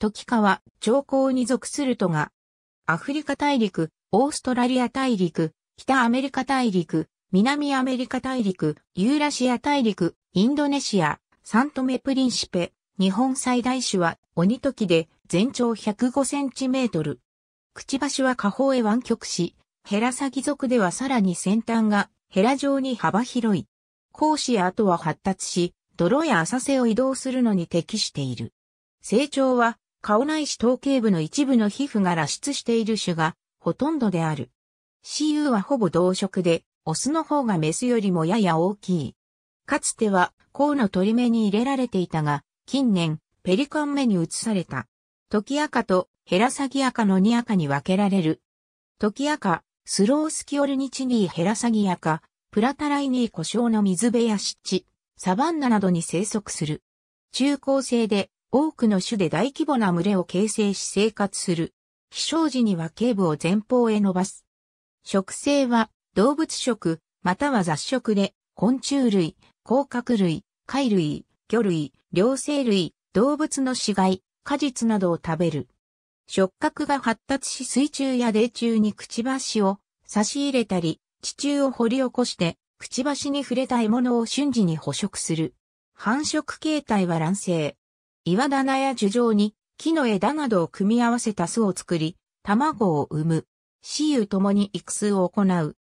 時川、長江に属するとが、アフリカ大陸、オーストラリア大陸、北アメリカ大陸、南アメリカ大陸、ユーラシア大陸、インドネシア、サントメプリンシペ、日本最大種は鬼時で全長105センチメートル。くちばしは下方へ湾曲し、ヘラサギ族ではさらに先端がヘラ状に幅広い。講師や後は発達し、泥や浅瀬を移動するのに適している。成長は顔内視頭頸部の一部の皮膚が露出している種がほとんどである。CU はほぼ同色で、オスの方がメスよりもやや大きい。かつては、甲の取り目に入れられていたが、近年、ペリカン目に移された。トキアカとヘラサギアカの2アカに分けられる。トキアカ、スロースキオルニチニーヘラサギアカ、プラタライニー故障の水辺や湿地、サバンナなどに生息する。中高生で多くの種で大規模な群れを形成し生活する。飛翔時には頸部を前方へ伸ばす。食性は動物食、または雑食で、昆虫類、甲殻類、貝類、魚類、両生類、動物の死骸、果実などを食べる。触覚が発達し水中や泥中にくちばしを差し入れたり、地中を掘り起こして、くちばしに触れた獲物を瞬時に捕食する。繁殖形態は卵生、岩棚や樹状に木の枝などを組み合わせた巣を作り、卵を産む。雌雄ともに育数を行う。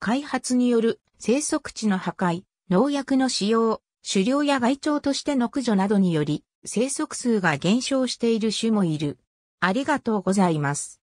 開発による生息地の破壊、農薬の使用、狩猟や害鳥としての駆除などにより、生息数が減少している種もいる。ありがとうございます。